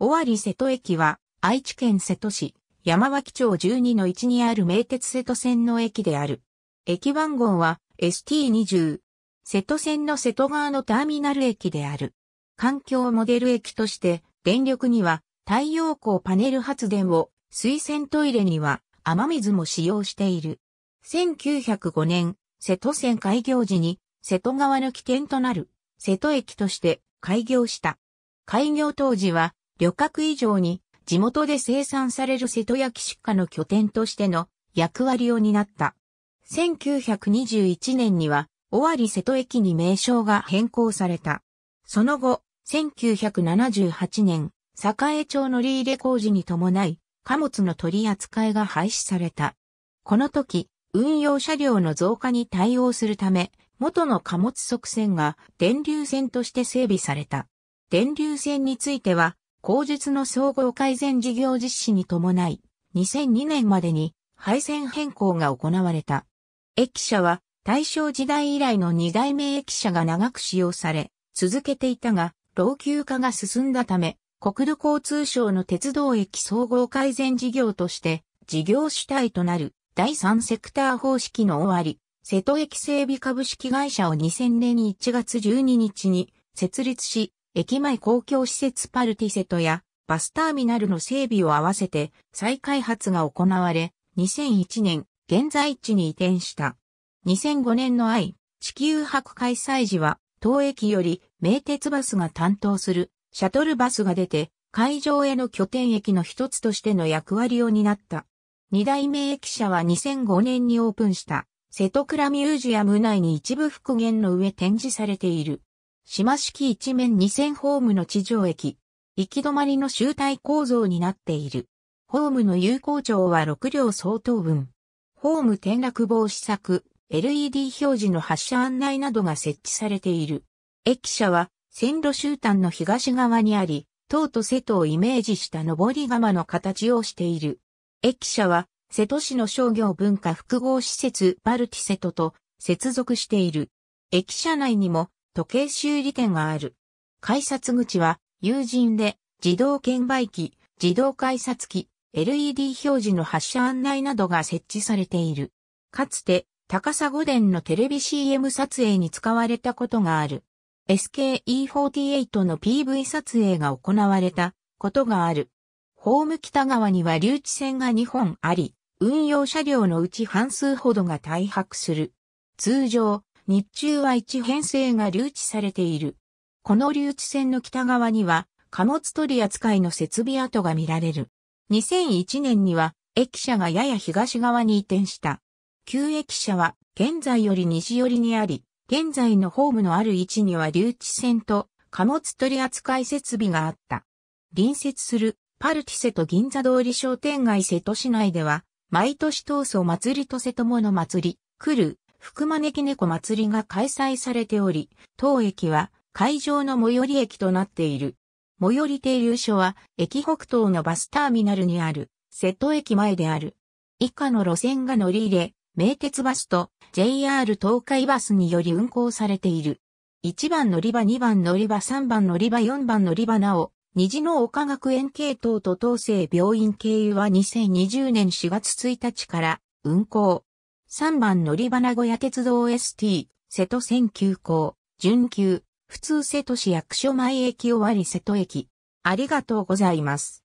尾張瀬戸駅は、愛知県瀬戸市、山脇町12の1にある名鉄瀬戸線の駅である。駅番号は ST20。瀬戸線の瀬戸側のターミナル駅である。環境モデル駅として、電力には太陽光パネル発電を、水洗トイレには雨水も使用している。1905年、瀬戸線開業時に、瀬戸川の起点となる、瀬戸駅として開業した。開業当時は、旅客以上に地元で生産される瀬戸焼出荷の拠点としての役割を担った。1921年には、尾張瀬戸駅に名称が変更された。その後、1978年、栄町乗り入れ工事に伴い、貨物の取り扱いが廃止された。この時、運用車両の増加に対応するため、元の貨物側線が電流線として整備された。電流線については、口述の総合改善事業実施に伴い、2002年までに配線変更が行われた。駅舎は大正時代以来の2代目駅舎が長く使用され、続けていたが、老朽化が進んだため、国土交通省の鉄道駅総合改善事業として、事業主体となる第三セクター方式の終わり、瀬戸駅整備株式会社を2000年1月12日に設立し、駅前公共施設パルティセトやバスターミナルの整備を合わせて再開発が行われ、2001年、現在地に移転した。2005年の愛、地球博開催時は、当駅より名鉄バスが担当するシャトルバスが出て、会場への拠点駅の一つとしての役割を担った。二代目駅舎は2005年にオープンした、瀬戸倉ミュージアム内に一部復元の上展示されている。島式一面二線ホームの地上駅、行き止まりの集大構造になっている。ホームの有効長は6両相当分。ホーム転落防止策、LED 表示の発車案内などが設置されている。駅舎は線路集端の東側にあり、塔と瀬戸をイメージした上り窯の形をしている。駅舎は瀬戸市の商業文化複合施設バルティセトと接続している。駅舎内にも時計修理店がある。改札口は、有人で、自動券売機、自動改札機、LED 表示の発車案内などが設置されている。かつて、高砂殿のテレビ CM 撮影に使われたことがある。SKE48 の PV 撮影が行われたことがある。ホーム北側には留置線が2本あり、運用車両のうち半数ほどが大白する。通常、日中は1編成が留置されている。この留置船の北側には貨物取扱いの設備跡が見られる。2001年には駅舎がやや東側に移転した。旧駅舎は現在より西寄りにあり、現在のホームのある位置には留置船と貨物取扱い設備があった。隣接するパルティセと銀座通り商店街瀬戸市内では、毎年闘争祭りと瀬戸の祭り、来る、福招き猫祭りが開催されており、当駅は会場の最寄り駅となっている。最寄り停留所は、駅北東のバスターミナルにある、瀬戸駅前である。以下の路線が乗り入れ、名鉄バスと JR 東海バスにより運行されている。1番乗り場、2番乗り場、3番乗り場、4番乗り場なお、虹の丘学園系統と東西病院経由は2020年4月1日から運行。3番乗り場名古屋鉄道 ST、瀬戸線急行、準急、普通瀬戸市役所前駅終わり瀬戸駅。ありがとうございます。